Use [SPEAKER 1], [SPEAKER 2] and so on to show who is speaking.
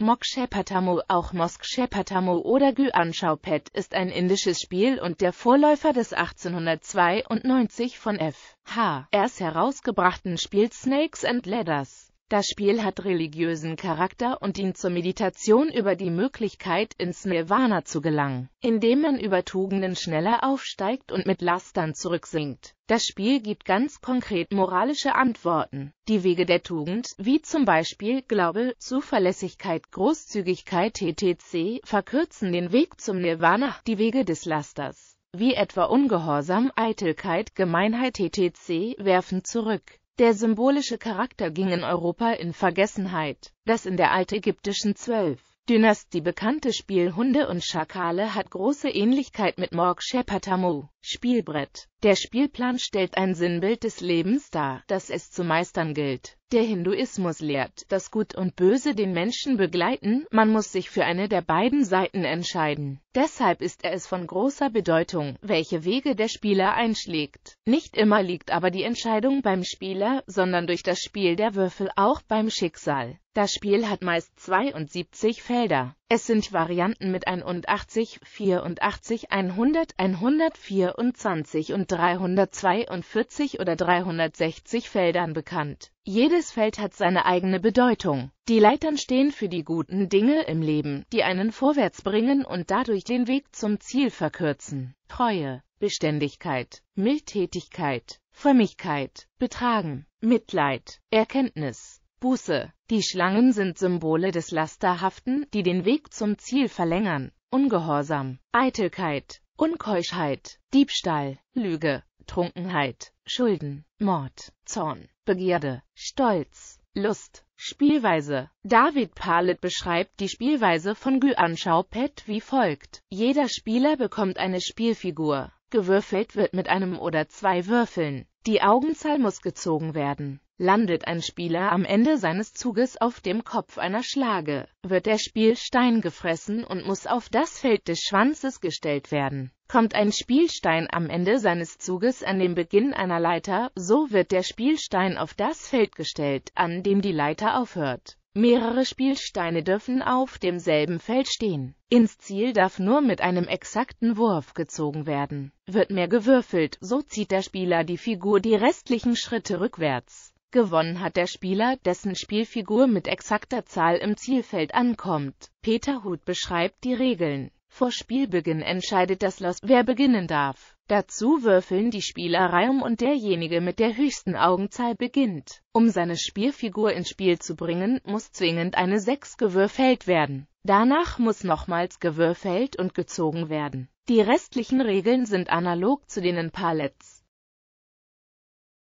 [SPEAKER 1] Mokshepatamo, auch Moskshepatamo oder Gyanchaupet ist ein indisches Spiel und der Vorläufer des 1892 von F. H. Rs herausgebrachten Spiels Snakes and Ladders. Das Spiel hat religiösen Charakter und dient zur Meditation über die Möglichkeit, ins Nirvana zu gelangen, indem man über Tugenden schneller aufsteigt und mit Lastern zurücksinkt. Das Spiel gibt ganz konkret moralische Antworten. Die Wege der Tugend, wie zum Beispiel Glaube, Zuverlässigkeit, Großzügigkeit etc., verkürzen den Weg zum Nirvana, die Wege des Lasters wie etwa Ungehorsam, Eitelkeit, Gemeinheit etc., werfen zurück. Der symbolische Charakter ging in Europa in Vergessenheit. Das in der altägyptischen Zwölf Dynastie bekannte Spiel Hunde und Schakale hat große Ähnlichkeit mit Morg Shepatamu, Spielbrett. Der Spielplan stellt ein Sinnbild des Lebens dar, das es zu meistern gilt. Der Hinduismus lehrt, dass Gut und Böse den Menschen begleiten, man muss sich für eine der beiden Seiten entscheiden. Deshalb ist es von großer Bedeutung, welche Wege der Spieler einschlägt. Nicht immer liegt aber die Entscheidung beim Spieler, sondern durch das Spiel der Würfel auch beim Schicksal. Das Spiel hat meist 72 Felder. Es sind Varianten mit 81, 84, 100, 124 und 342 oder 360 Feldern bekannt. Jedes Feld hat seine eigene Bedeutung. Die Leitern stehen für die guten Dinge im Leben, die einen vorwärts bringen und dadurch den Weg zum Ziel verkürzen. Treue, Beständigkeit, Mildtätigkeit, Frömmigkeit, Betragen, Mitleid, Erkenntnis, Buße. Die Schlangen sind Symbole des Lasterhaften, die den Weg zum Ziel verlängern. Ungehorsam, Eitelkeit, Unkeuschheit, Diebstahl, Lüge, Trunkenheit, Schulden, Mord, Zorn, Begierde, Stolz, Lust, Spielweise. David Palit beschreibt die Spielweise von Guan Pet wie folgt. Jeder Spieler bekommt eine Spielfigur. Gewürfelt wird mit einem oder zwei Würfeln. Die Augenzahl muss gezogen werden. Landet ein Spieler am Ende seines Zuges auf dem Kopf einer Schlage, wird der Spielstein gefressen und muss auf das Feld des Schwanzes gestellt werden. Kommt ein Spielstein am Ende seines Zuges an den Beginn einer Leiter, so wird der Spielstein auf das Feld gestellt, an dem die Leiter aufhört. Mehrere Spielsteine dürfen auf demselben Feld stehen. Ins Ziel darf nur mit einem exakten Wurf gezogen werden. Wird mehr gewürfelt, so zieht der Spieler die Figur die restlichen Schritte rückwärts. Gewonnen hat der Spieler, dessen Spielfigur mit exakter Zahl im Zielfeld ankommt. Peter Huth beschreibt die Regeln. Vor Spielbeginn entscheidet das Los, wer beginnen darf. Dazu würfeln die Spieler Reihum und derjenige mit der höchsten Augenzahl beginnt. Um seine Spielfigur ins Spiel zu bringen, muss zwingend eine 6 gewürfelt werden. Danach muss nochmals gewürfelt und gezogen werden. Die restlichen Regeln sind analog zu den in Palettes.